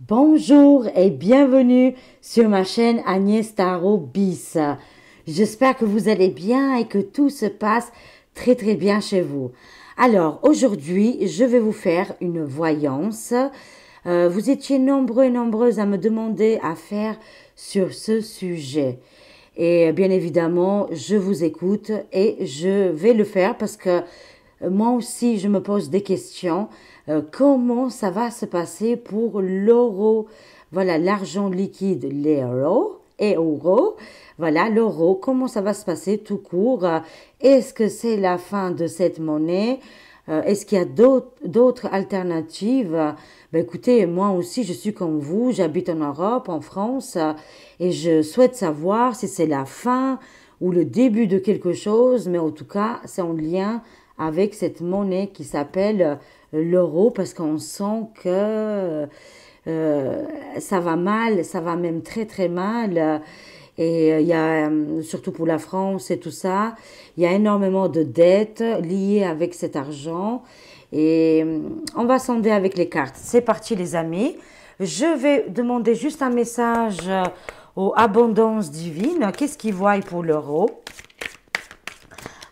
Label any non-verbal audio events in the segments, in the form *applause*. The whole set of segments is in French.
Bonjour et bienvenue sur ma chaîne Agnès Tarot Bis. J'espère que vous allez bien et que tout se passe très très bien chez vous. Alors aujourd'hui, je vais vous faire une voyance. Euh, vous étiez nombreux et nombreuses à me demander à faire sur ce sujet. Et bien évidemment, je vous écoute et je vais le faire parce que euh, moi aussi, je me pose des questions. Euh, comment ça va se passer pour l'euro, voilà, l'argent liquide, l'euro et euro. Voilà, l'euro, comment ça va se passer tout court euh, Est-ce que c'est la fin de cette monnaie euh, Est-ce qu'il y a d'autres alternatives ben Écoutez, moi aussi, je suis comme vous, j'habite en Europe, en France, et je souhaite savoir si c'est la fin ou le début de quelque chose, mais en tout cas, c'est en lien avec cette monnaie qui s'appelle l'euro parce qu'on sent que euh, ça va mal, ça va même très très mal. Et euh, il y a, euh, surtout pour la France et tout ça, il y a énormément de dettes liées avec cet argent. Et on va sonder avec les cartes. C'est parti les amis. Je vais demander juste un message aux abondances divines. Qu'est-ce qu'ils voient pour l'euro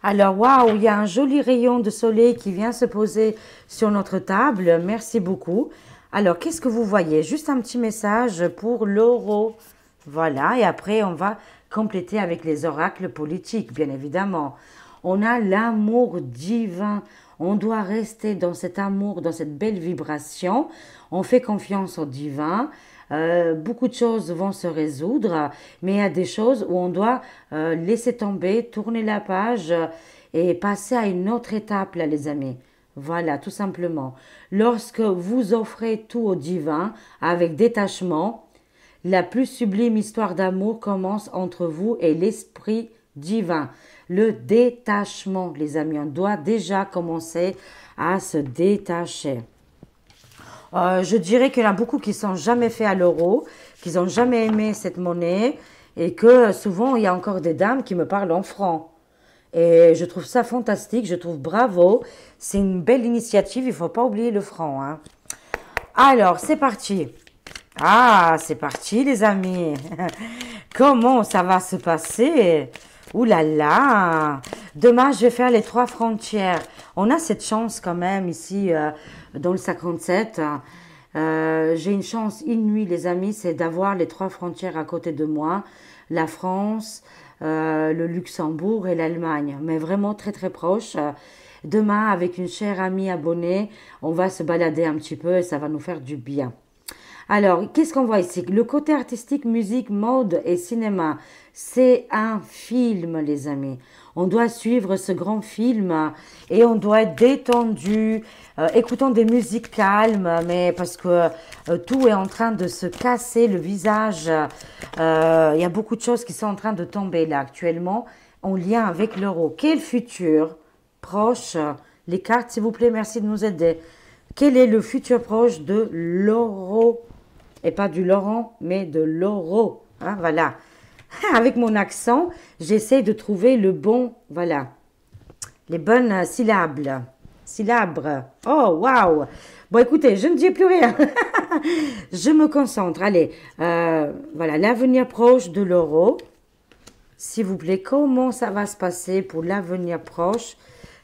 alors, waouh, il y a un joli rayon de soleil qui vient se poser sur notre table. Merci beaucoup. Alors, qu'est-ce que vous voyez Juste un petit message pour l'euro. Voilà, et après, on va compléter avec les oracles politiques, bien évidemment. On a l'amour divin. On doit rester dans cet amour, dans cette belle vibration. On fait confiance au divin. Euh, beaucoup de choses vont se résoudre, mais il y a des choses où on doit euh, laisser tomber, tourner la page euh, et passer à une autre étape, là, les amis. Voilà, tout simplement. Lorsque vous offrez tout au divin avec détachement, la plus sublime histoire d'amour commence entre vous et l'Esprit divin. Le détachement, les amis, on doit déjà commencer à se détacher. Euh, je dirais qu'il y en a beaucoup qui ne sont jamais faits à l'euro, qu'ils n'ont jamais aimé cette monnaie, et que souvent, il y a encore des dames qui me parlent en franc. Et je trouve ça fantastique, je trouve bravo. C'est une belle initiative, il ne faut pas oublier le franc. Hein. Alors, c'est parti. Ah, c'est parti les amis. *laughs* Comment ça va se passer Ouh là là Demain, je vais faire les trois frontières. On a cette chance quand même ici. Euh, dans le 57. Euh, j'ai une chance inouïe, les amis, c'est d'avoir les trois frontières à côté de moi, la France, euh, le Luxembourg et l'Allemagne, mais vraiment très très proche. Demain, avec une chère amie abonnée, on va se balader un petit peu et ça va nous faire du bien. Alors, qu'est-ce qu'on voit ici Le côté artistique, musique, mode et cinéma, c'est un film, les amis. On doit suivre ce grand film et on doit être détendu, euh, écoutant des musiques calmes, mais parce que euh, tout est en train de se casser, le visage, euh, il y a beaucoup de choses qui sont en train de tomber là actuellement en lien avec l'euro. Quel futur proche Les cartes, s'il vous plaît, merci de nous aider. Quel est le futur proche de l'euro et pas du Laurent, mais de l'oro. Hein, voilà. *laughs* Avec mon accent, j'essaie de trouver le bon, voilà, les bonnes euh, syllabes. Syllabes. Oh, waouh Bon, écoutez, je ne dis plus rien. *laughs* je me concentre. Allez, euh, voilà, l'avenir proche de l'euro. S'il vous plaît, comment ça va se passer pour l'avenir proche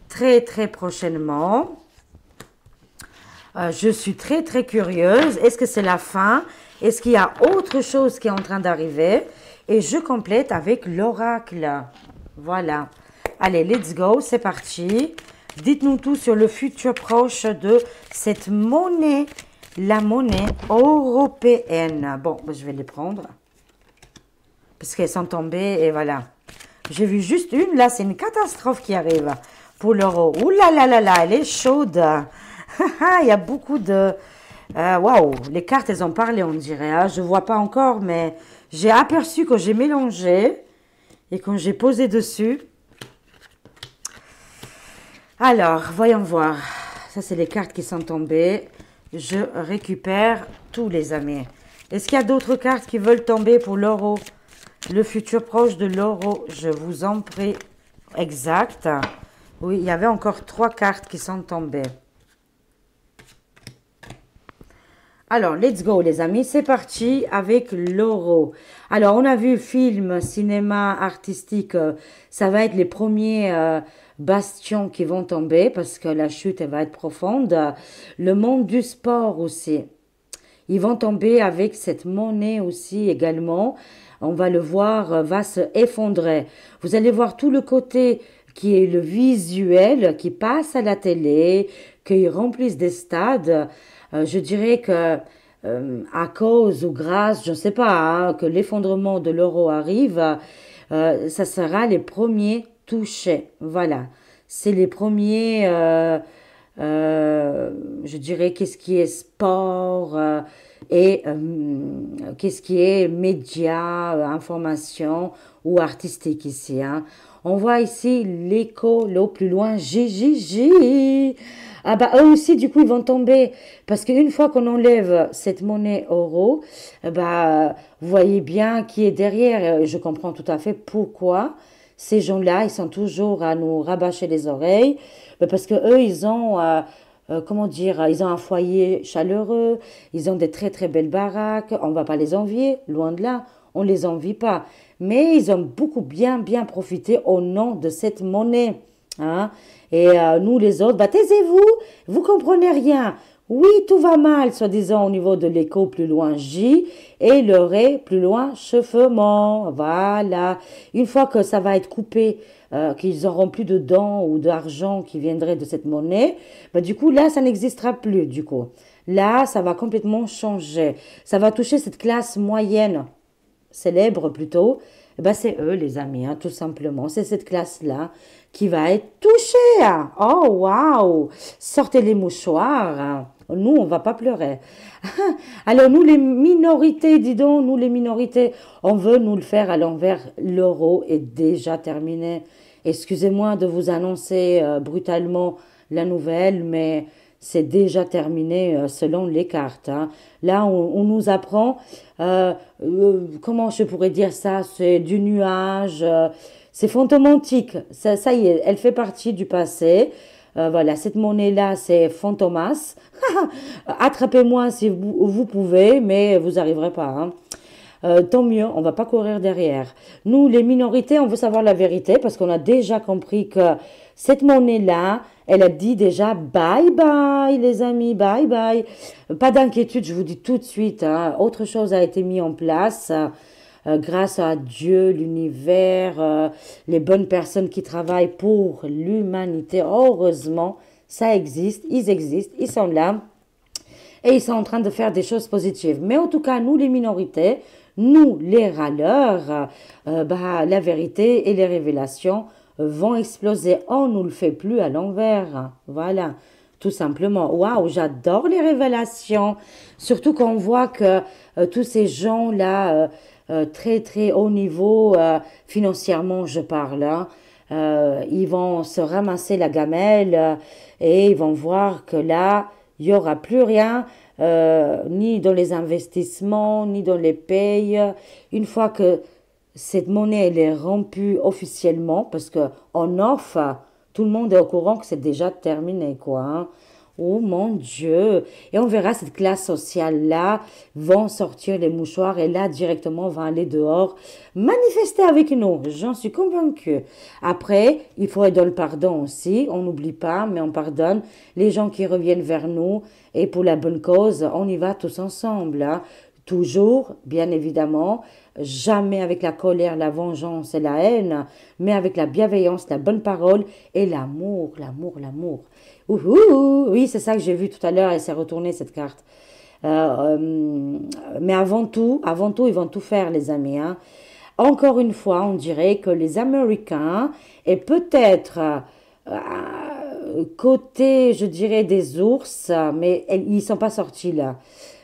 Très, très prochainement. Euh, je suis très, très curieuse. Est-ce que c'est la fin Est-ce qu'il y a autre chose qui est en train d'arriver Et je complète avec l'oracle. Voilà. Allez, let's go, c'est parti. Dites-nous tout sur le futur proche de cette monnaie, la monnaie européenne. Bon, ben, je vais les prendre parce qu'elles sont tombées et voilà. J'ai vu juste une, là, c'est une catastrophe qui arrive pour l'euro. Ouh là là là là, elle est chaude. Ah, il y a beaucoup de... Euh, waouh, les cartes, elles ont parlé, on dirait. Hein. Je ne vois pas encore, mais j'ai aperçu que j'ai mélangé et quand j'ai posé dessus. Alors, voyons voir. Ça, c'est les cartes qui sont tombées. Je récupère tous les amis. Est-ce qu'il y a d'autres cartes qui veulent tomber pour l'euro Le futur proche de l'euro, je vous en prie. Exact. Oui, il y avait encore trois cartes qui sont tombées. Alors, let's go les amis, c'est parti avec l'oro. Alors, on a vu film, cinéma, artistique, ça va être les premiers euh, bastions qui vont tomber parce que la chute elle va être profonde. Le monde du sport aussi. Ils vont tomber avec cette monnaie aussi également. On va le voir, euh, va se effondrer. Vous allez voir tout le côté qui est le visuel, qui passe à la télé, qu'ils remplissent des stades. Euh, je dirais que euh, à cause ou grâce, je ne sais pas, hein, que l'effondrement de l'euro arrive, euh, ça sera les premiers touchés. Voilà. C'est les premiers, je dirais, qu'est-ce qui est sport et qu'est-ce qui est médias, information ou artistique ici. Hein. On voit ici l'écho, l'eau plus loin, jijiji Ah bah eux aussi, du coup, ils vont tomber. Parce qu'une fois qu'on enlève cette monnaie euro, eh bah, vous voyez bien qui est derrière. Euh, je comprends tout à fait pourquoi ces gens-là, ils sont toujours à nous rabâcher les oreilles. Bah, parce que eux, ils ont... Euh, euh, comment dire, ils ont un foyer chaleureux, ils ont des très très belles baraques, on ne va pas les envier, loin de là, on ne les envie pas mais ils ont beaucoup bien, bien profité au nom de cette monnaie. Hein? Et euh, nous, les autres, bah, taisez-vous, vous comprenez rien. Oui, tout va mal, soi-disant, au niveau de l'écho plus loin J et le Ré plus loin chauffement. Voilà. Une fois que ça va être coupé, euh, qu'ils n'auront plus de dents ou d'argent qui viendrait de cette monnaie, bah, du coup, là, ça n'existera plus, du coup. Là, ça va complètement changer. Ça va toucher cette classe moyenne célèbres plutôt, eh ben c'est eux les amis, hein, tout simplement. C'est cette classe-là qui va être touchée. Hein. Oh, waouh Sortez les mouchoirs. Hein. Nous, on va pas pleurer. *laughs* Alors, nous, les minorités, disons nous, les minorités, on veut nous le faire à l'envers. L'euro est déjà terminé. Excusez-moi de vous annoncer euh, brutalement la nouvelle, mais c'est déjà terminé euh, selon les cartes. Hein. Là, on, nous apprend, euh, euh, comment je pourrais dire ça, c'est du nuage, c'est fantomantique. Ça, ça, y est, elle fait partie du passé. voilà, cette monnaie-là, c'est fantomas. *laughs* Attrapez-moi si vous, pouvez, mais vous n'arriverez pas. Hein. tant mieux, on va pas courir derrière. Nous, les minorités, on veut savoir la vérité parce qu'on a déjà compris que cette monnaie-là, elle a dit déjà bye bye les amis, bye bye. Pas d'inquiétude, je vous dis tout de suite, hein. autre chose a été mise en place euh, grâce à Dieu, l'univers, euh, les bonnes personnes qui travaillent pour l'humanité. Heureusement, ça existe, ils existent, ils sont là et ils sont en train de faire des choses positives. Mais en tout cas, nous les minorités, nous les râleurs, euh, bah, la vérité et les révélations, vont exploser. On ne le fait plus à l'envers. Voilà, tout simplement. Waouh, j'adore les révélations. Surtout qu'on voit que euh, tous ces gens-là, euh, euh, très très haut niveau, financièrement je parle, hein, ils vont se ramasser la gamelle et ils vont voir que là, il n'y aura plus rien. ni dans les investissements, ni dans les payes. Une fois que cette monnaie, elle est rompue officiellement parce que on offre, tout le monde est au courant que c'est déjà terminé, quoi. Hein. Oh mon Dieu Et on verra cette classe sociale-là vont sortir les mouchoirs et là directement vont aller dehors manifester avec nous. J'en suis convaincue. Après, il faut donner le pardon aussi. On n'oublie pas, mais on pardonne les gens qui reviennent vers nous et pour la bonne cause, on y va tous ensemble. Hein. Toujours, bien évidemment, jamais avec la colère, la vengeance et la haine, mais avec la bienveillance, la bonne parole et l'amour, l'amour, l'amour. Oui, c'est ça que j'ai vu tout à l'heure, et s'est retournée cette carte. Euh, euh, mais avant tout, avant tout, ils vont tout faire, les amis. Hein. Encore une fois, on dirait que les Américains, et peut-être euh, côté, je dirais, des ours, mais ils ne sont pas sortis là.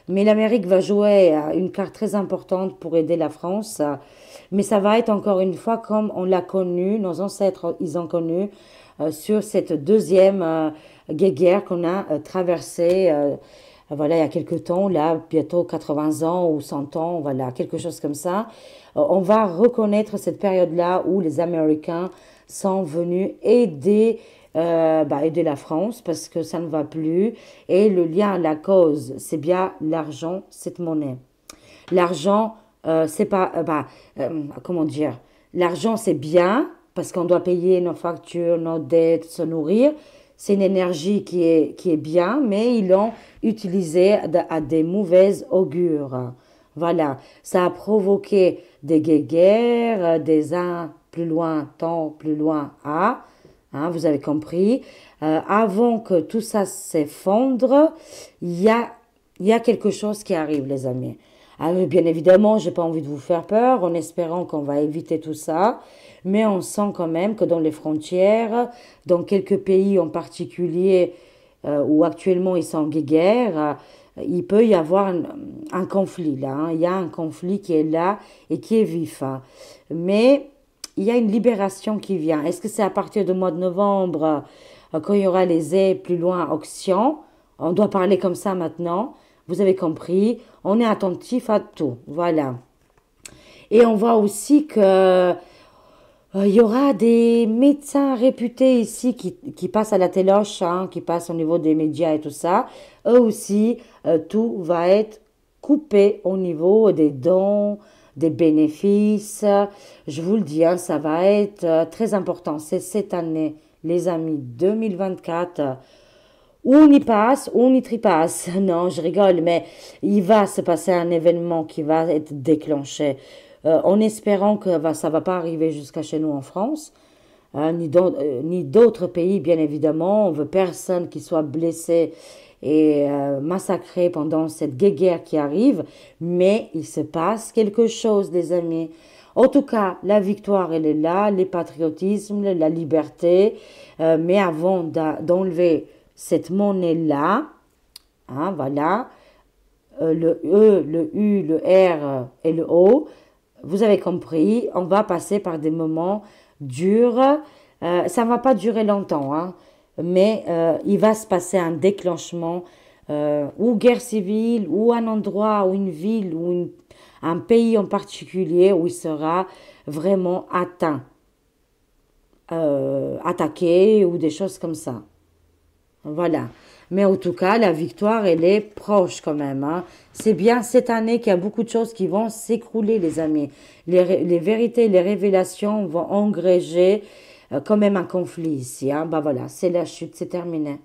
Mais l'Amérique va jouer une carte très importante pour aider la France. Mais ça va être encore une fois comme on l'a connu, nos ancêtres, ils ont connu euh, sur cette deuxième euh, guerre qu'on a euh, traversée. voilà, il y a quelques temps, là, bientôt 80 ans ou 100 ans, voilà, quelque chose comme ça. On va reconnaître cette période-là où les Américains sont venus aider euh, bah, aider la France parce que ça ne va plus. Et le lien à la cause, c'est bien l'argent, cette monnaie. L'argent, euh, c'est pas, euh, bah, comment dire, l'argent c'est bien parce qu'on doit payer nos factures, nos dettes, se nourrir. C'est une énergie qui est, bien, mais ils l'ont utilisée à des mauvaises augures. Voilà, ça a provoqué des guerres, des uns plus loin, tant plus loin à. Hein, vous avez compris. Euh, avant que tout ça s'effondre, il y a, quelque chose qui arrive, les amis. Alors, ah bien évidemment, j'ai pas envie de vous faire peur, en espérant qu'on va éviter tout ça. Mais on sent quand même que dans les frontières, dans quelques pays en particulier euh, où actuellement ils sont en guerre, euh, il peut y avoir un, conflit là. Hein. Il y a un conflit qui est là et qui est vif. Hein. Mais il y a une libération qui vient. Est-ce que c'est à partir du mois de novembre, euh, quand il y aura les aides plus loin, auction On doit parler comme ça maintenant. Vous avez compris. On est attentif à tout. Voilà. Et on voit aussi que euh, il y aura des médecins réputés ici qui, qui passent à la téloche, hein, qui passent au niveau des médias et tout ça. Eux aussi, euh, tout va être coupé au niveau des dons, des bénéfices. Je vous le dis, hein, ça va être euh, très important. C'est cette année, les amis, 2024. Où on y passe, où on y tripasse. *laughs* Non, je rigole, mais il va se passer un événement qui va être déclenché. Euh, en espérant que ça ne va pas arriver jusqu'à chez nous en France, hein, euh, ni d'autres pays, bien évidemment. On veut personne qui soit blessé et euh, pendant cette guerre qui arrive, mais il se passe quelque chose, les amis. En tout cas, la victoire, elle est là, les patriotismes, la liberté, euh, mais avant d'enlever cette monnaie-là, hein, voilà, euh, le E, le U, le R et le O, vous avez compris, on va passer par des moments durs. ça va pas durer longtemps. Hein mais euh, il va se passer un déclenchement, euh, ou guerre civile, ou un endroit, ou une ville, ou un pays en particulier où il sera vraiment atteint, euh, attaqué, ou des choses comme ça. Voilà. Mais en tout cas, la victoire, elle est proche quand même. Hein. C'est bien cette année qu'il y a beaucoup de choses qui vont s'écrouler, les amis. Les, les, vérités, les révélations vont engréger euh, quand même un conflit ici. Hein. bah voilà, c'est la chute, c'est terminé.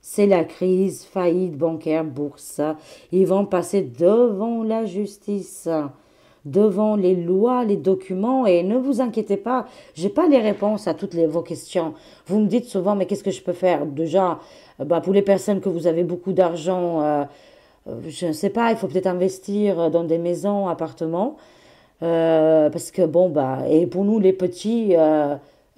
C'est la crise, faillite bancaire, bourse. Ils vont passer devant la justice, devant les lois, les documents. Et ne vous inquiétez pas, je n'ai pas les réponses à toutes vos questions. Vous me dites souvent, mais qu'est-ce que je peux faire Déjà, euh, bah, pour les personnes que vous avez beaucoup d'argent, euh, je ne sais pas, il faut peut-être investir dans des maisons, appartements. parce que bon, bah, et pour nous les petits,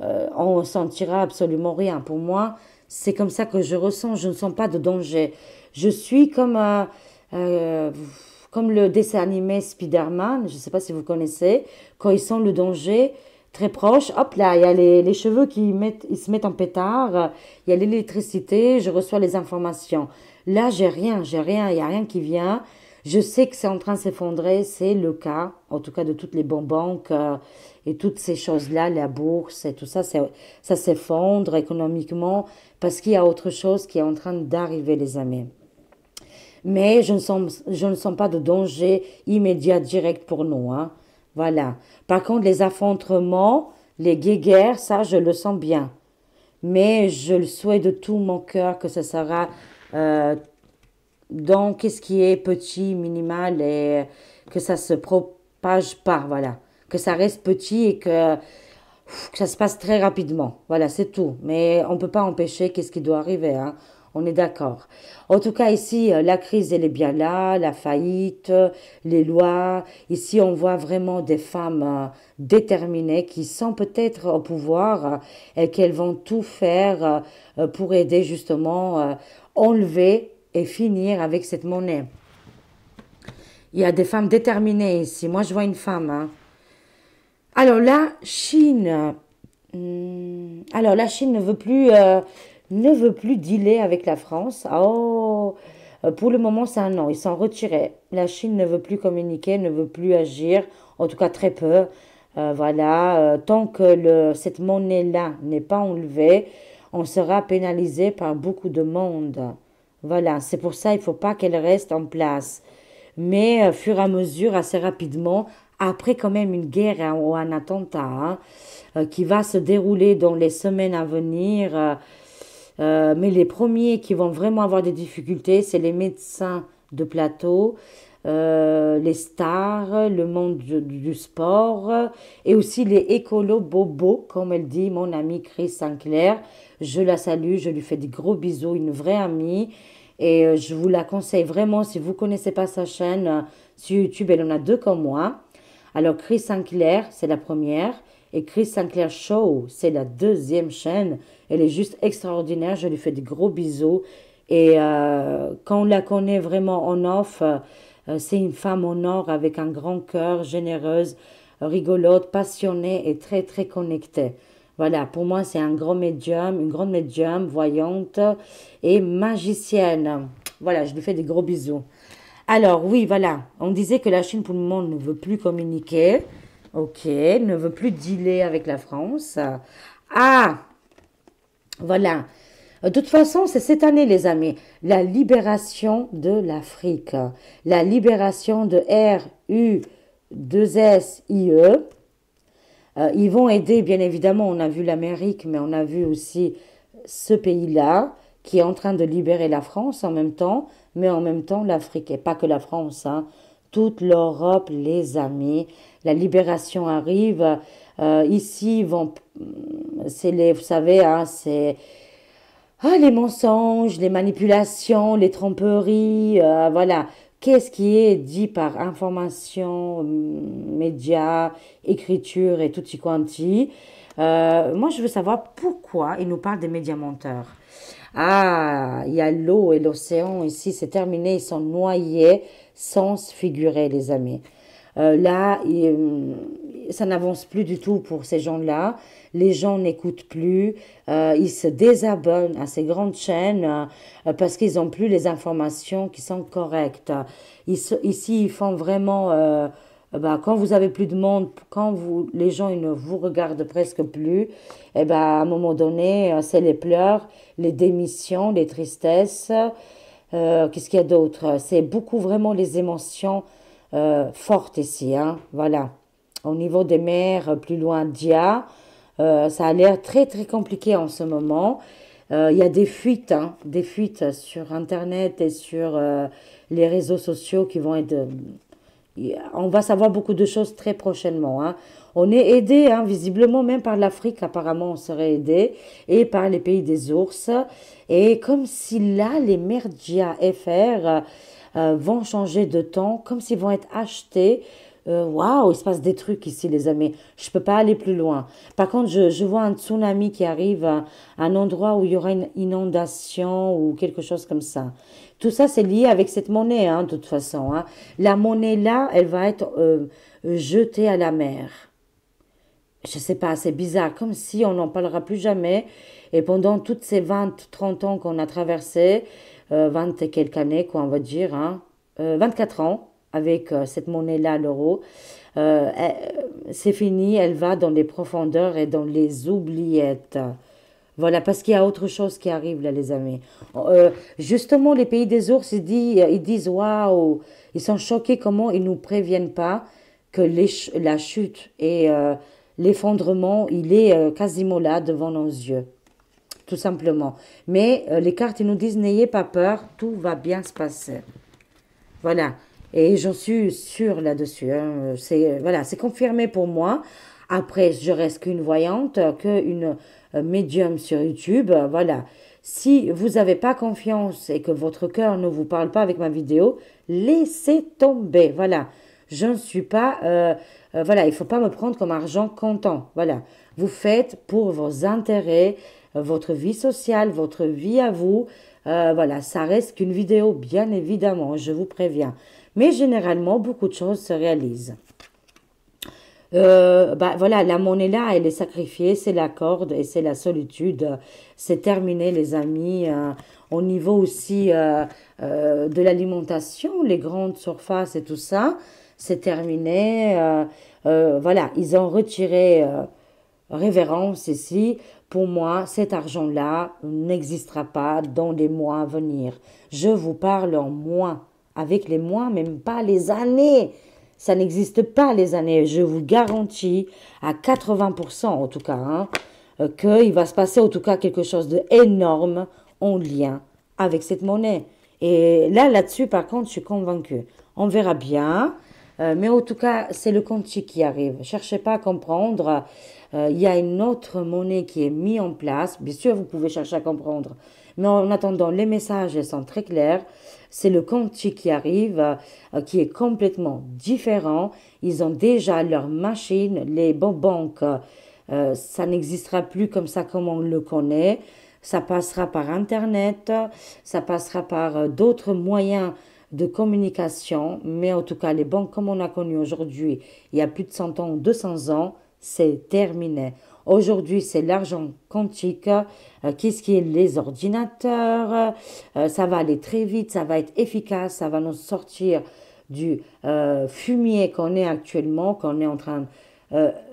euh, on sentira absolument rien. Pour moi, c'est comme ça que je ressens, je ne sens pas de danger. Je suis comme, euh, euh, comme le dessin animé Spider-Man, je ne sais pas si vous connaissez, quand ils sentent le danger très proche, hop là, il y a les, les cheveux qui mettent, ils se mettent en pétard, il y a l'électricité, je reçois les informations. Là, j'ai rien, j'ai rien, il n'y a rien qui vient. Je sais que c'est en train de s'effondrer, c'est le cas, en tout cas de toutes les bonbons banques et toutes ces choses-là, la bourse et tout ça, ça, s'effondre économiquement parce qu'il y a autre chose qui est en train d'arriver, les amis. Mais je ne, sens, je ne sens pas de danger immédiat, direct pour nous. Hein. Voilà. Par contre, les affrontements, les guéguerres, ça, je le sens bien. Mais je le souhaite de tout mon cœur que ça sera euh, dans qu'est-ce qui est petit, minimal et que ça se propage pas. Voilà que ça reste petit et que, ça se passe très rapidement. Voilà, c'est tout. Mais on ne peut pas empêcher qu'est-ce qui doit arriver. Hein. On est d'accord. En tout cas, ici, euh, la crise, elle est bien là, la faillite, les lois. Ici, on voit vraiment des femmes euh, déterminées qui sont peut-être au pouvoir euh, et qu'elles vont tout faire pour aider justement enlever et finir avec cette monnaie. Il y a des femmes déterminées ici. Moi, je vois une femme. Hein. Alors la Chine, hmm, alors la Chine euh, ne veut plus, dealer avec la France. Oh, pour le moment c'est un non, ils s'en retiraient. La Chine ne veut plus communiquer, ne veut plus agir, en tout cas très peu. Euh, voilà, euh, tant que cette monnaie-là n'est pas enlevée, on sera pénalisé par beaucoup de monde. Voilà, c'est pour ça il ne faut pas qu'elle reste en place. Mais fur et à mesure, assez rapidement, après quand même une guerre hein, ou un attentat hein, euh, qui va se dérouler dans les semaines à venir. Euh, euh, mais les premiers qui vont vraiment avoir des difficultés, c'est les médecins de plateau, les stars, le monde du, sport, et aussi les écolos bobos, comme elle dit mon amie Chris Sinclair. Je la salue, je lui fais des gros bisous, une vraie amie. Et je vous la conseille vraiment si vous connaissez pas sa chaîne sur YouTube, elle en a deux comme moi. Alors Chris Sinclair, c'est la première, et Chris Sinclair Show, c'est la deuxième chaîne. Elle est juste extraordinaire, je lui fais des gros bisous. Et euh, quand on la connaît vraiment en off, euh, euh, c'est une femme en or avec un grand cœur, généreuse, rigolote, passionnée et très très connectée. Voilà, pour moi c'est un grand médium, une grande médium, voyante et magicienne. Voilà, je lui fais des gros bisous. Alors, oui, voilà. On disait que la Chine, pour le monde ne veut plus communiquer. OK. Ne veut plus dealer avec la France. Ah Voilà. De toute façon, c'est cette année, les amis, la libération de l'Afrique, la libération de RU2SIE. Euh, ils vont aider, bien évidemment, on a vu l'Amérique, mais on a vu aussi ce pays-là qui est en train de libérer la France en même temps mais en même temps l'Afrique, et pas que la France, hein. toute l'Europe, les amis, la libération arrive. Euh, ici, vont, vous savez, hein, c'est ah, les mensonges, les manipulations, les tromperies, euh, voilà. Qu'est-ce qui est dit par information, mm, médias, écriture et tout ce quanti euh, Moi, je veux savoir pourquoi ils nous parlent des médias menteurs. Ah, il y a l'eau et l'océan ici, c'est terminé, ils sont noyés, sans se figurer, les amis. Euh, là, euh, ça n'avance plus du tout pour ces gens-là. Les gens n'écoutent plus. Euh, ils se désabonnent à ces grandes chaînes parce qu'ils n'ont plus les informations qui sont correctes. ici, ils font vraiment eh ben, quand vous avez plus de monde, quand vous, les gens ils ne vous regardent presque plus, et eh ben, à un moment donné, euh, c'est les pleurs, les démissions, les tristesses. Euh, qu'est-ce qu'il y a d'autre C'est beaucoup vraiment les émotions euh, fortes ici. Hein, voilà. Au niveau des mers, plus loin d'Ia, ça a l'air très très compliqué en ce moment. Il y a des fuites, hein, des fuites sur Internet et sur les réseaux sociaux qui vont être on va savoir beaucoup de choses très prochainement. Hein. On est aidé, hein, visiblement, même par l'Afrique, apparemment, on serait aidé, et par les pays des ours. Et comme si là, les merdia FR euh, vont changer de temps, comme s'ils vont être achetés. Euh, waouh, il se passe des trucs ici, les amis. Je peux pas aller plus loin. Par contre, je, vois un tsunami qui arrive à un endroit où il y aura une inondation ou quelque chose comme ça. Tout ça, c'est lié avec cette monnaie, hein, de toute façon. Hein. La monnaie là, elle va être euh, jetée à la mer. Je sais pas, c'est bizarre, comme si on n'en parlera plus jamais. Et pendant toutes ces 20, 30 ans qu'on a traversés, 20 euh, et quelques années, quoi, on va dire, hein, 24 euh, ans, avec cette monnaie-là, l'euro, c'est fini, elle va dans les profondeurs et dans les oubliettes. Voilà, parce qu'il y a autre chose qui arrive là, les amis. Euh, justement, les pays des ours, ils disent, ils disent waouh, ils sont choqués comment ils nous préviennent pas que la chute et euh, l'effondrement, il est euh, quasiment là devant nos yeux, tout simplement. Mais les cartes, ils nous disent n'ayez pas peur, tout va bien se passer. Voilà. Et j'en suis sûre là-dessus. Hein. C'est voilà, c'est confirmé pour moi. Après, je reste qu'une voyante, qu'une euh, médium sur YouTube. Euh, voilà. Si vous n'avez pas confiance et que votre cœur ne vous parle pas avec ma vidéo, laissez tomber. Voilà. Je ne suis pas... Euh, voilà, il faut pas me prendre comme argent comptant. Voilà. Vous faites pour vos intérêts, votre vie sociale, votre vie à vous. voilà, ça reste qu'une vidéo, bien évidemment, je vous préviens. Mais généralement, beaucoup de choses se réalisent. Euh, bah, voilà, la monnaie là, elle est sacrifiée, c'est la corde et c'est la solitude. C'est terminé, les amis. Euh, au niveau aussi euh, de l'alimentation, les grandes surfaces et tout ça, c'est terminé. voilà, ils ont retiré révérence ici. Pour moi, cet argent-là n'existera pas dans les mois à venir. Je vous parle en mois, avec les mois, même pas les années. Ça n'existe pas les années. Je vous garantis à 80% en tout cas hein, euh, qu'il va se passer en tout cas quelque chose d'énorme en lien avec cette monnaie. Et là, là-dessus, par contre, je suis convaincue. On verra bien. Euh, mais en tout cas, c'est le compte qui arrive. Cherchez pas à comprendre. Euh, il y a une autre monnaie qui est mise en place. Bien sûr, vous pouvez chercher à comprendre. Mais en attendant, les messages sont très clairs. C'est le compte qui arrive, euh, qui est complètement différent. Ils ont déjà leur machine, les banques. Euh, ça n'existera plus comme ça comme on le connaît. Ça passera par Internet, ça passera par euh, d'autres moyens de communication. Mais en tout cas, les banques comme on a connu aujourd'hui, il y a plus de 100 ans, 200 ans, c'est terminé. Aujourd'hui, c'est l'argent quantique. Euh, Qu'est-ce qui est les ordinateurs euh, Ça va aller très vite, ça va être efficace, ça va nous sortir du euh, fumier qu'on est actuellement, qu'on est en train.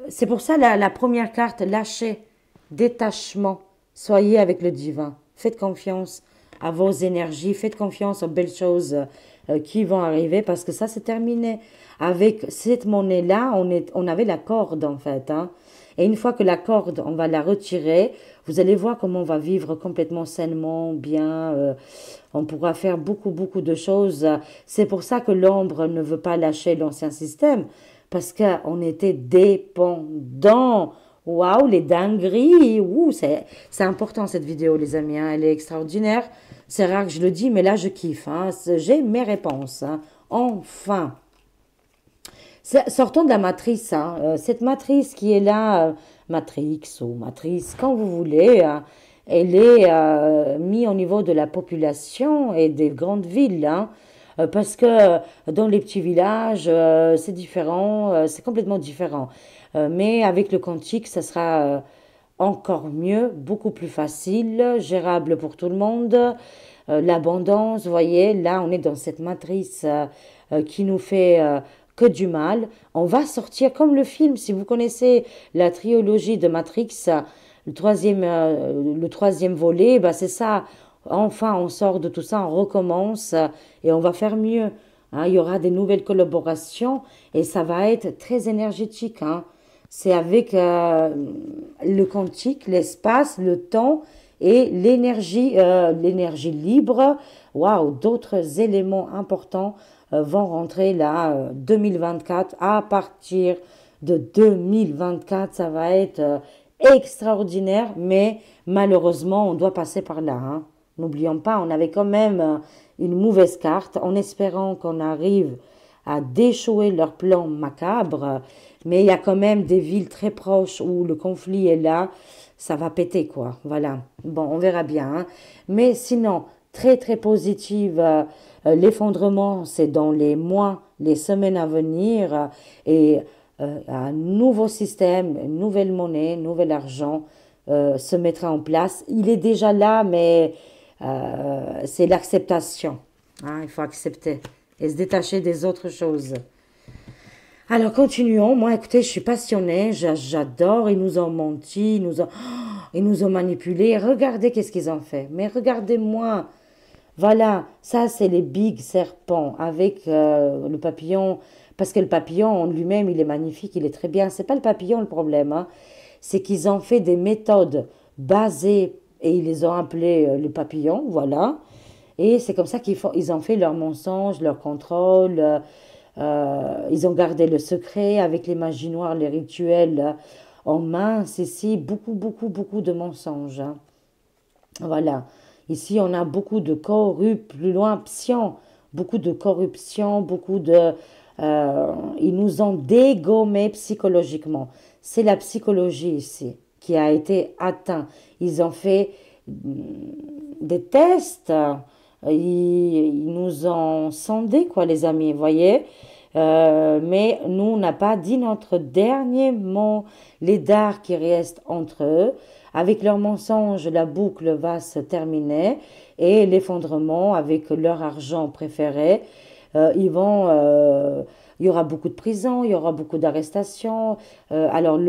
c'est pour ça la, la première carte, lâchez, détachement, soyez avec le divin, faites confiance à vos énergies, faites confiance aux belles choses qui vont arriver parce que ça c'est terminé. Avec cette monnaie-là, on, est, on avait la corde en fait. Hein. Et une fois que la corde, on va la retirer, vous allez voir comment on va vivre complètement sainement, bien. Euh, on pourra faire beaucoup, beaucoup de choses. C'est pour ça que l'ombre ne veut pas lâcher l'ancien système, parce qu'on était dépendant. Waouh, les dingueries Ouh, c'est, important cette vidéo, les amis. Hein. Elle est extraordinaire. C'est rare que je le dis, mais là, je kiffe. Hein. J'ai mes réponses. Hein. Enfin Sortons de la matrice. Hein. Euh, cette matrice qui est là, euh, Matrix ou matrice, quand vous voulez, hein, elle est euh, mise au niveau de la population et des grandes villes. Hein. Parce que dans les petits villages, c'est différent, c'est complètement différent. Mais avec le quantique, ça sera encore mieux, beaucoup plus facile, gérable pour tout le monde. l'abondance, vous voyez, là on est dans cette matrice qui nous fait que du mal. On va sortir comme le film. Si vous connaissez la trilogie de Matrix, le troisième, euh, le troisième volet, bah c'est ça. Enfin, on sort de tout ça, on recommence euh, et on va faire mieux. Hein. Il y aura des nouvelles collaborations et ça va être très énergétique. Hein. C'est avec euh, le quantique, l'espace, le temps et l'énergie, l'énergie libre. Waouh, d'autres éléments importants euh, vont rentrer là 2024. Euh, à partir de 2024, ça va être euh, extraordinaire, mais malheureusement, on doit passer par là. Hein. N'oublions pas, on avait quand même une mauvaise carte en espérant qu'on arrive à déchouer leur plan macabre, mais il y a quand même des villes très proches où le conflit est là, ça va péter quoi, voilà. Bon, on verra bien. Hein. Mais sinon, très très positive euh, l'effondrement, c'est dans les mois, les semaines à venir et euh, un nouveau système, une nouvelle monnaie, nouvel argent euh, se mettra en place. Il est déjà là, mais c'est l'acceptation. Hein, il faut accepter et se détacher des autres choses. Alors continuons. Moi, écoutez, je suis passionnée, j'adore. Ils nous ont menti, ils nous ont, oh, nous ont manipulés. Regardez qu'est-ce qu'ils ont fait. Mais regardez-moi, voilà, ça c'est les big serpents avec euh, le papillon, parce que le papillon en lui-même il est magnifique, il est très bien. Ce n'est pas le papillon le problème, hein. c'est qu'ils ont fait des méthodes basées et ils les ont appelés le euh, les papillons, voilà. Et c'est comme ça qu'ils font, ils ont fait leurs mensonges, leur contrôle. Euh, ils ont gardé le secret avec les magies noires, les rituels en main. C'est beaucoup, beaucoup, beaucoup de mensonges. Hein. Voilà. Ici, on a beaucoup de corruptions, plus loin, beaucoup de corruption, beaucoup de... Euh, ils nous ont dégommés psychologiquement. C'est la psychologie ici qui a été atteinte. Ils ont fait mm, des tests, ils, nous ont sondés, quoi, les amis, vous voyez euh, mais nous, on n'a pas dit notre dernier mot. Les dards qui restent entre eux, avec leur mensonges, la boucle va se terminer et l'effondrement avec leur argent préféré. Euh, ils vont, euh, il y aura beaucoup de prisons, il y aura beaucoup d'arrestations. alors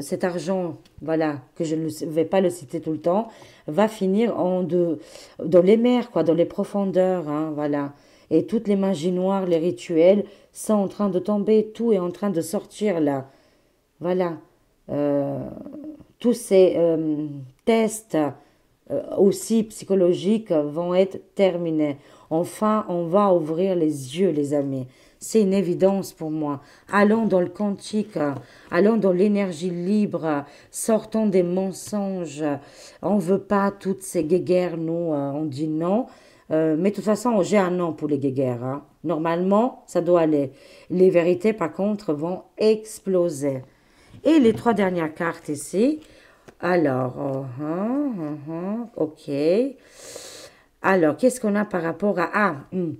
cet argent, voilà, que je ne vais pas le citer tout le temps, va finir en de, dans les mers, quoi, dans les profondeurs, hein, voilà. Et toutes les magies noires, les rituels, ça en train de tomber, tout est en train de sortir là. Voilà. Euh, tous ces euh, tests euh, aussi psychologiques vont être terminés. Enfin, on va ouvrir les yeux, les amis. C'est une évidence pour moi. Allons dans le quantique, allons dans l'énergie libre, sortons des mensonges. On veut pas toutes ces guéguerres, nous, on dit non. mais de toute façon, j'ai un nom pour les guéguerres. Hein. Normalement, ça doit aller. Les vérités, par contre, vont exploser. Et les trois dernières cartes ici. Alors, oh, oh, oh, ok. Alors, qu'est-ce qu'on a par rapport à... Ah, hmm.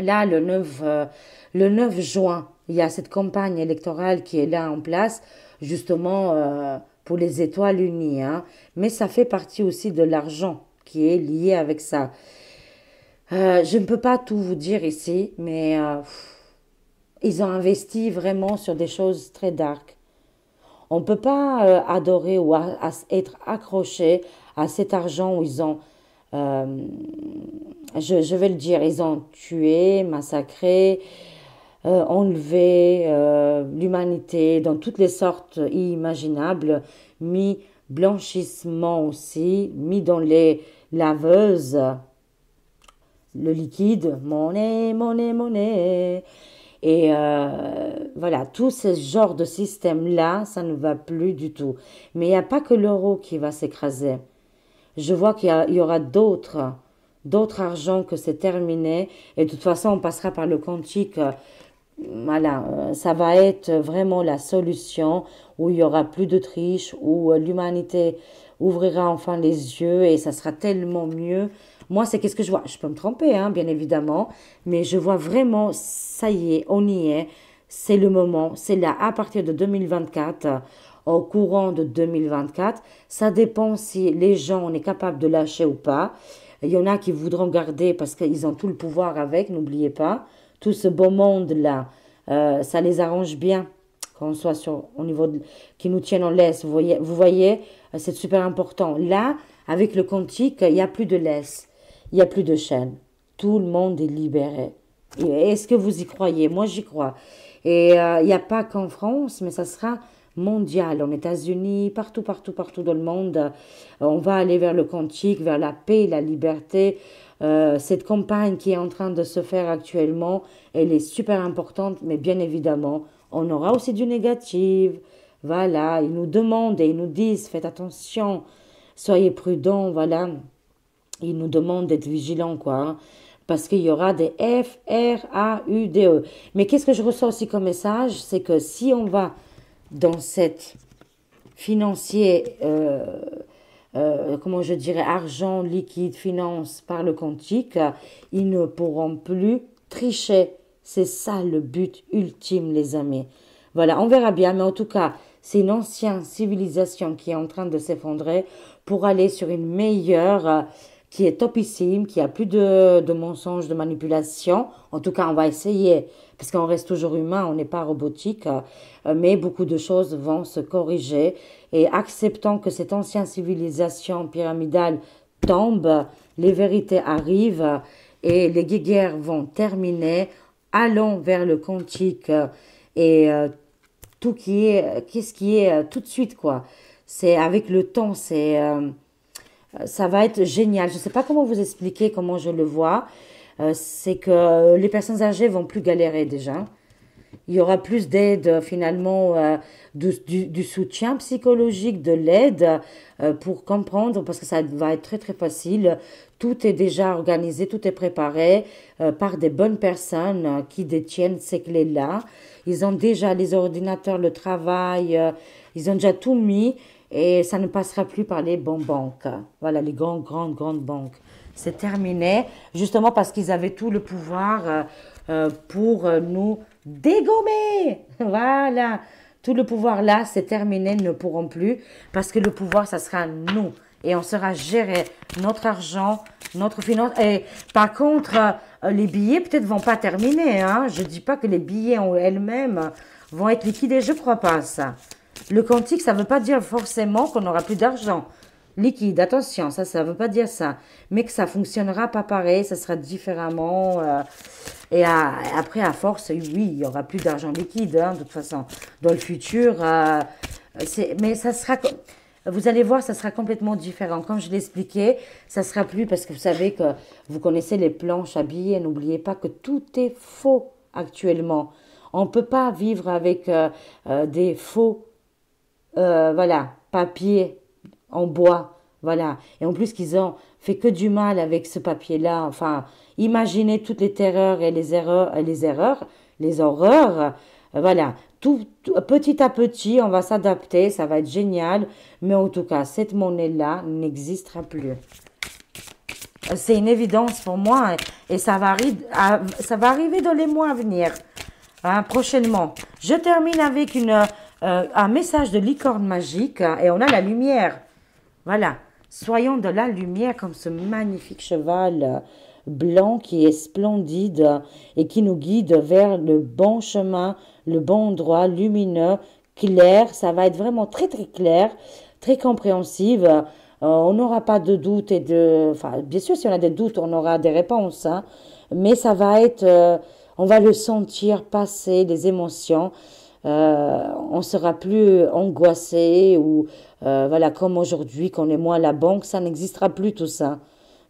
là, le 9, euh, le 9 juin, il y a cette campagne électorale qui est là en place, justement euh, pour les étoiles unies. Hein. Mais ça fait partie aussi de l'argent qui est lié avec ça. Euh, je ne peux pas tout vous dire ici, mais euh, ils ont investi vraiment sur des choses très dark. On ne peut pas euh, adorer ou être accroché à cet argent où ils ont, je, vais le dire, ils ont tué, massacré, enlevé l'humanité dans toutes les sortes imaginables, mis blanchissement aussi, mis dans les laveuses le liquide, monnaie, monnaie, monnaie. Et euh, voilà, tous ces genres de systèmes là ça ne va plus du tout. Mais il n'y a pas que l'euro qui va s'écraser. Je vois qu'il y, aura d'autres, d'autres argent que c'est terminé. Et de toute façon, on passera par le quantique. Voilà, euh, ça va être vraiment la solution où il y aura plus de triche, où euh, l'humanité ouvrira enfin les yeux et ça sera tellement mieux moi, c'est qu'est-ce que je vois. Je peux me tromper, hein, bien évidemment, mais je vois vraiment, ça y est, on y est. C'est le moment, c'est là, à partir de 2024, euh, au courant de 2024. Ça dépend si les gens, on est capable de lâcher ou pas. Il y en a qui voudront garder parce qu'ils ont tout le pouvoir avec, n'oubliez pas. Tout ce beau monde-là, euh, ça les arrange bien qu'on soit sur, au niveau de, qui nous tiennent en laisse. Vous voyez, vous voyez euh, c'est super important. Là, avec le quantique, il n'y a plus de laisse. Il n'y a plus de chaîne. Tout le monde est libéré. Est-ce que vous y croyez Moi, j'y crois. Et euh, il n'y a pas qu'en France, mais ça sera mondial, en États-Unis, partout, partout, partout dans le monde. Euh, on va aller vers le quantique, vers la paix, la liberté. Euh, cette campagne qui est en train de se faire actuellement, elle est super importante, mais bien évidemment, on aura aussi du négatif. Voilà, ils nous demandent et ils nous disent, faites attention, soyez prudents, voilà il nous demande d'être vigilants, quoi. Hein. parce qu'il y aura des F, R, A, U, D, E. Mais qu'est-ce que je reçois aussi comme message C'est que si on va dans cette financier, euh, euh, comment je dirais, argent, liquide, finance par le quantique, ils ne pourront plus tricher. C'est ça le but ultime, les amis. Voilà, on verra bien, mais en tout cas, c'est une ancienne civilisation qui est en train de s'effondrer pour aller sur une meilleure qui est topissime, qui a plus de, de mensonges, de manipulation. En tout cas, on va essayer, parce qu'on reste toujours humain, on n'est pas robotique, euh, mais beaucoup de choses vont se corriger. Et acceptant que cette ancienne civilisation pyramidale tombe, les vérités arrivent et les guerres vont terminer. Allons vers le quantique et euh, tout qui est, qu'est-ce qui est euh, tout de suite, quoi. C'est avec le temps, c'est... Euh, ça va être génial. Je ne sais pas comment vous expliquer comment je le vois. Euh, c'est que les personnes âgées vont plus galérer déjà. Il y aura plus d'aide euh, finalement, du, soutien psychologique, de l'aide pour comprendre, parce que ça va être très très facile. Tout est déjà organisé, tout est préparé par des bonnes personnes qui détiennent ces clés-là. Ils ont déjà les ordinateurs, le travail, ils ont déjà tout mis et ça ne passera plus par les bonnes banques. Voilà, les grandes, grandes, grandes banques. C'est terminé, justement parce qu'ils avaient tout le pouvoir euh, euh, pour nous dégommer. *laughs* Voilà, tout le pouvoir là, c'est terminé, ils ne pourront plus, parce que le pouvoir, ça sera nous. Et on sera géré notre argent, notre finance. Et par contre, euh, les billets peut-être vont pas terminer. Hein? Je dis pas que les billets en elles-mêmes vont être liquidés. Je crois pas à ça. Le quantique, ça ne veut pas dire forcément qu'on n'aura plus d'argent liquide. Attention, ça, ça ne veut pas dire ça. Mais que ça fonctionnera pas pareil, ça sera différemment. Euh, et après, à force, oui, il y aura plus d'argent liquide, hein, de toute façon. Dans le futur, euh, mais ça sera... Vous allez voir, ça sera complètement différent. Comme je l'expliquais, ça sera plus parce que vous savez que vous connaissez les planches à billets. N'oubliez pas que tout est faux actuellement. On ne peut pas vivre avec euh, des faux euh, voilà, papier en bois, voilà. Et en plus qu'ils ont fait que du mal avec ce papier-là. Enfin, imaginez toutes les terreurs et les erreurs, les erreurs, les horreurs. Euh, voilà, tout, petit à petit, on va s'adapter, ça va être génial. Mais en tout cas, cette monnaie-là n'existera plus. C'est une évidence pour moi hein. et ça va, ça va arriver dans les mois à venir, hein, prochainement. Je termine avec une, euh, un message de licorne magique hein, et on a la lumière. Voilà. Soyons de la lumière comme ce magnifique cheval euh, blanc qui est splendide euh, et qui nous guide vers le bon chemin, le bon endroit, lumineux, clair. Ça va être vraiment très très clair, très compréhensive. on n'aura pas de doutes et de... Enfin, bien sûr, si on a des doutes, on aura des réponses. Hein. mais ça va être... on va le sentir passer, les émotions euh, on sera plus euh, angoissé ou euh, voilà comme aujourd'hui qu'on est moins à la banque, ça n'existera plus tout ça.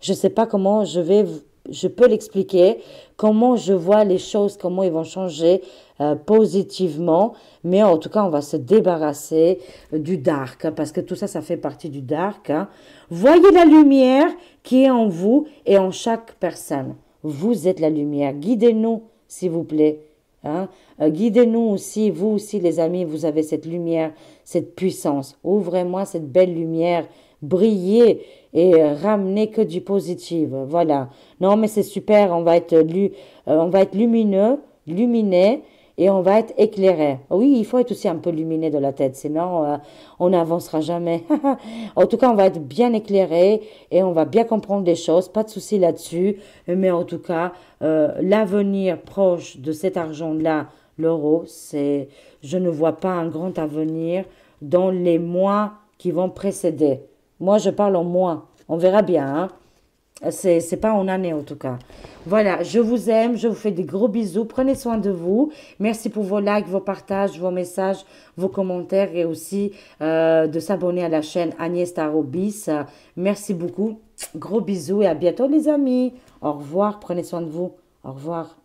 Je ne sais pas comment je vais, je peux l'expliquer, comment je vois les choses, comment ils vont changer euh, positivement, mais en tout cas on va se débarrasser du dark hein, parce que tout ça, ça fait partie du dark. Hein. Voyez la lumière qui est en vous et en chaque personne. Vous êtes la lumière. Guidez-nous, s'il vous plaît. Hein. Euh, guidez-nous aussi, vous aussi les amis, vous avez cette lumière, cette puissance. Ouvrez-moi cette belle lumière, brillez et euh, ramenez que du positif. Voilà. Non mais c'est super, on va être lu, euh, on va être lumineux, luminés et on va être éclairé. Oui, il faut être aussi un peu luminé de la tête, sinon euh, on n'avancera jamais. *laughs* en tout cas, on va être bien éclairé et on va bien comprendre des choses, pas de souci là-dessus. Mais en tout cas, euh, l'avenir proche de cet argent-là, l'euro, c'est, je ne vois pas un grand avenir dans les mois qui vont précéder. Moi, je parle en mois. On verra bien. Hein? C'est pas en année en tout cas. Voilà, je vous aime, je vous fais des gros bisous, prenez soin de vous. Merci pour vos likes, vos partages, vos messages, vos commentaires et aussi euh, de s'abonner à la chaîne Agnès Tarobis. Merci beaucoup, gros bisous et à bientôt les amis. Au revoir, prenez soin de vous. Au revoir.